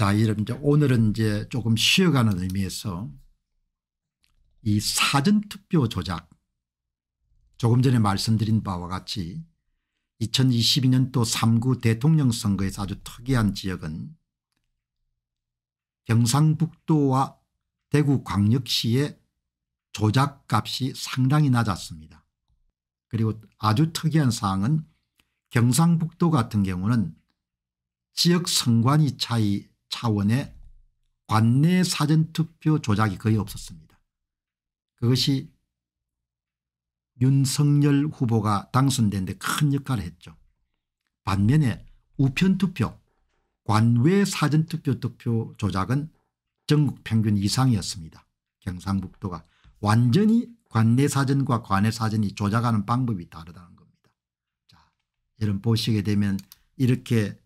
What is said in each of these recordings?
자, 이런 이제 오늘은 이제 조금 쉬어가는 의미에서 이 사전투표 조작 조금 전에 말씀드린 바와 같이 2022년도 3구 대통령 선거에서 아주 특이한 지역은 경상북도와 대구 광역시의 조작값이 상당히 낮았습니다. 그리고 아주 특이한 사항은 경상북도 같은 경우는 지역 선관위 차이 차원의 관내 사전투표 조작이 거의 없었습니다. 그것이 윤석열 후보가 당선된 데 큰 역할을 했죠. 반면에 우편투표 관외 사전투표 투표 조작은 전국 평균 이상이었습니다. 경상북도가 완전히 관내 사전과 관외 사전이 조작하는 방법이 다르다는 겁니다. 자, 여러분 보시게 되면 이렇게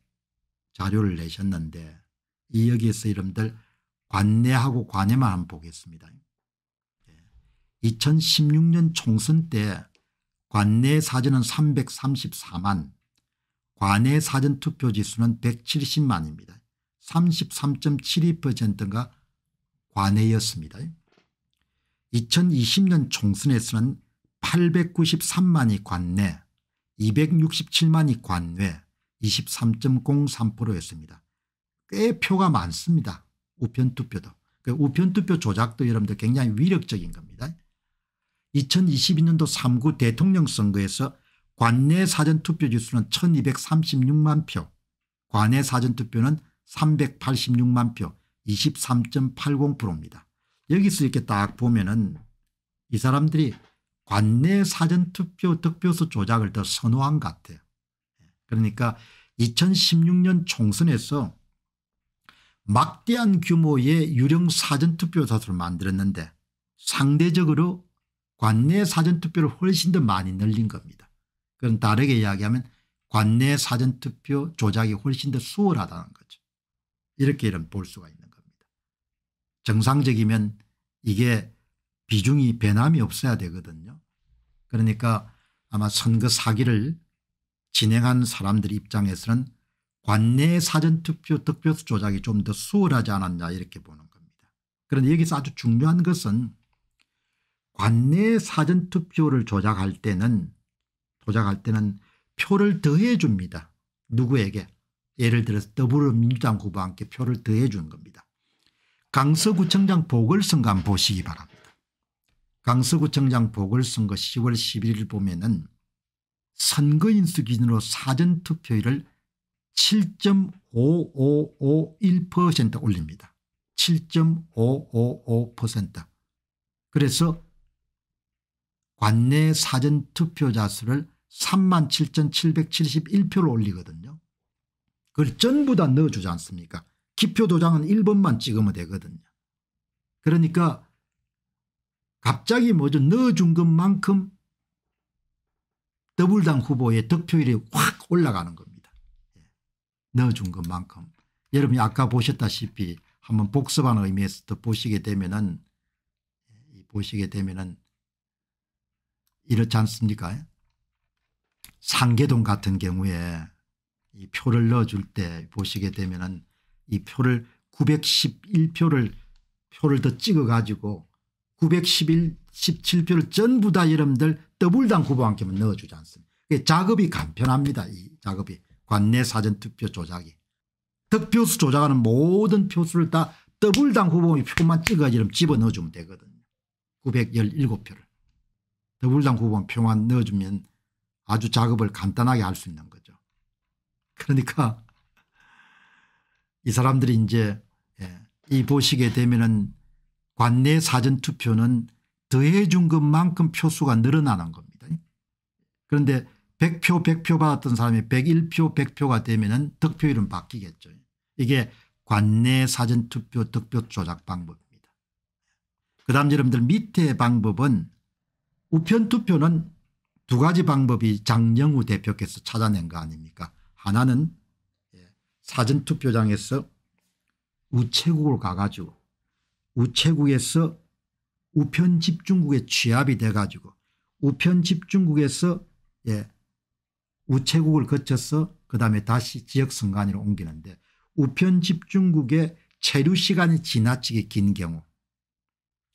자료를 내셨는데 이 여기에서 여러분들 관내하고 관해만 한번 보겠습니다. 2016년 예. 총선 때 관내 사전은 334만 관내 사전 투표 지수는 170만입니다. 33.72%가 관내였습니다. 2020년 총선에서는 893만이 관내 267만이 관외 23.03%였습니다. 꽤 표가 많습니다. 우편투표도. 그 우편투표 조작도 여러분들 굉장히 위력적인 겁니다. 2022년도 3구 대통령 선거에서 관내 사전투표 지수는 1236만 표, 관내 사전투표는 386만 표 23.80%입니다. 여기서 이렇게 딱 보면은 이 사람들이 관내 사전투표 득표수 조작을 더 선호한 것 같아요. 그러니까 2016년 총선에서 막대한 규모의 유령 사전투표소를 만들었는데 상대적으로 관내 사전투표를 훨씬 더 많이 늘린 겁니다. 그럼 다르게 이야기하면 관내 사전투표 조작이 훨씬 더 수월하다는 거죠. 이렇게 이볼 수가 있는 겁니다. 정상적이면 이게 비중이 배남이 없어야 되거든요. 그러니까 아마 선거 사기를 진행한 사람들 입장에서는 관내 사전투표 득표수 조작이 좀 더 수월하지 않았냐 이렇게 보는 겁니다. 그런데 여기서 아주 중요한 것은 관내 사전투표를 조작할 때는 조작할 때는 표를 더해 줍니다. 누구에게 예를 들어서 더불어민주당 후보한테 표를 더해 주 겁니다. 강서구청장 보궐선거 한번 보시기 바랍니다. 강서구청장 보궐선거 10월 11일 보면은 선거인수 기준으로 사전투표율을 7.5551% 올립니다. 7.555% 그래서 관내 사전투표자 수를 3 7 7 7 1표로 올리거든요. 그걸 전부 다 넣어주지 않습니까 기표 도장은 1번만 찍으면 되거든요. 그러니까 갑자기 뭐죠 넣어준 것만큼 더블당 후보의 득표율이 확 올라가는 겁니다. 넣어준 것만큼 여러분이 아까 보셨다시피 한번 복습하는 의미에서 더 보시게 되면은 보시게 되면은 이렇지 않습니까? 상계동 같은 경우에 이 표를 넣어줄 때 보시게 되면은 이 표를 911표를 표를 더 찍어가지고 911, 17표를 전부 다 여러분들 더블당 후보한께만 넣어주지 않습니까? 작업이 간편합니다. 이 작업이. 관내 사전투표 조작이. 득표수 조작하는 모든 표수를 다 더블당 후보의 표만 찍어야지 집어넣어주면 되거든요. 917표를. 더블당 후보 표만 넣어주면 아주 작업을 간단하게 할 수 있는 거죠. 그러니까 이 사람들이 이제 예, 이 보시게 되면은 관내 사전투표는 더해준 것만큼 표수가 늘어나는 겁니다. 그런데 100표 100표 받았던 사람이 101표 100표가 되면 은 득표율은 바뀌겠죠. 이게 관내 사전투표 득표 조작 방법입니다. 그 다음 여러분들 밑에 방법은 우편투표는 두 가지 방법이 장영우 대표께서 찾아낸 거 아닙니까 하나는 예, 사전투표장에서 우체국을 가가지고 우체국에서 우편집중국에 취합이 돼가지고 우편집중국에서 예, 우체국을 거쳐서 그 다음에 다시 지역선관으로 옮기는데 우편 집중국의 체류 시간이 지나치게 긴 경우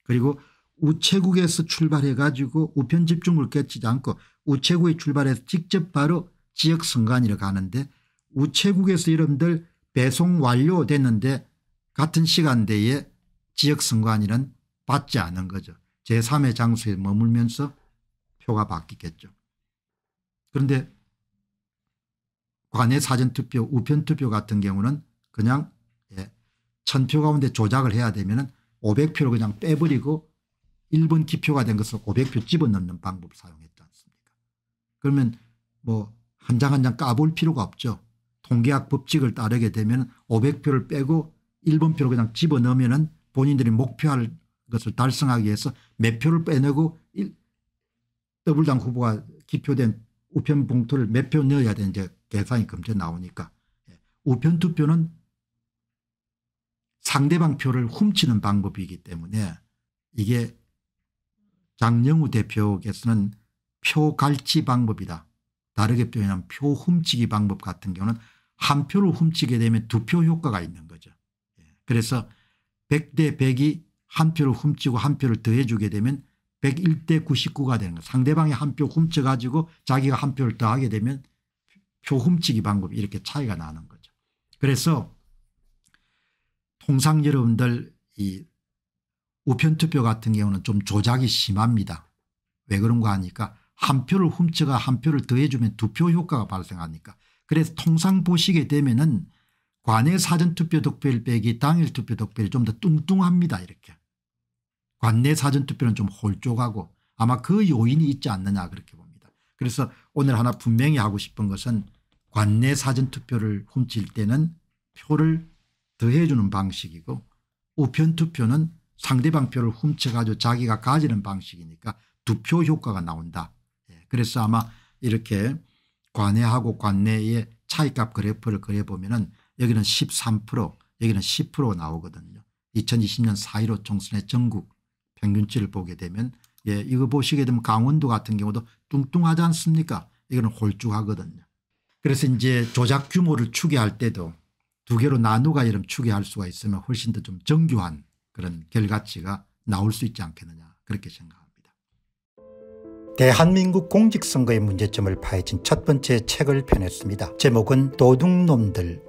그리고 우체국에서 출발해 가지고 우편 집중국을 거치지 않고 우체국에 출발해서 직접 바로 지역선관으로 가는데 우체국에서 여러분들 배송 완료됐는데 같은 시간대에 지역선관이는 받지 않은 거죠. 제3의 장소에 머물면서 표가 바뀌겠죠. 그런데 관내 사전투표 우편투표 같은 경우는 그냥 1 0 0 0표 가운데 조작을 해야 되면 500표를 그냥 빼버리고 1번 기표가 된 것을 500표 집어넣는 방법을 사용했지 않습니까 그러면 뭐 한 장 한 장 까볼 필요가 없죠. 통계학 법칙을 따르게 되면 500표를 빼고 1번 표를 그냥 집어넣으면 본인들이 목표할 것을 달성하기 위해서 몇 표를 빼내고 더블당 후보가 기표된 우편 봉투를 몇 표 넣어야 되는지 대상이 검금에 나오니까 예, 우편 투표는 상대방 표를 훔치는 방법이기 때문에 이게 장영우 대표께서는 표갈치 방법이다. 다르게 표현하면 표 훔치기 방법 같은 경우는 한 표를 훔치게 되면 두표 효과가 있는 거죠. 예, 그래서 100대 100이 한 표를 훔치고 한 표를 더해 주게 되면 101대 99가 되는 거 상대방이 한 표 훔쳐 가지고 자기가 한 표를 더하게 되면 표훔치기 방법 이렇게 차이가 나는 거죠. 그래서 통상 여러분들 이 우편투표 같은 경우는 좀 조작이 심합니다. 왜 그런가 하니까 한 표를 훔쳐가 한 표를 더해주면 두 표 효과가 발생하니까 그래서 통상 보시게 되면은 관내 사전투표 득표율 빼기 당일 투표 득표율좀더 뚱뚱합니다 이렇게 관내 사전투표는 좀 홀쭉하고 아마 그 요인이 있지 않느냐 그렇게 봅니다. 그래서 오늘 하나 분명히 하고 싶은 것은 관내 사전투표를 훔칠 때는 표를 더해 주는 방식이고 우편투표는 상대방 표를 훔쳐가지고 자기가 가지는 방식이니까 두 표 효과가 나온다. 예, 그래서 아마 이렇게 관내하고 관내의 차이값 그래프를 그려보면 은 여기는 13% 여기는 10% 나오거든요. 2020년 4.15 총선의 전국 평균치를 보게 되면 예, 이거 보시게 되면 강원도 같은 경우도 뚱뚱하지 않습니까 이거는 홀쭉하거든요. 그래서 이제 조작 규모를 추계할 때도 두 개로 나누가 이름 추계할 수가 있으면 훨씬 더 좀 정교한 그런 결과치가 나올 수 있지 않겠느냐 그렇게 생각합니다. 대한민국 공직선거의 문제점을 파헤친 첫 번째 책을 펴냈습니다. 제목은 도둑놈들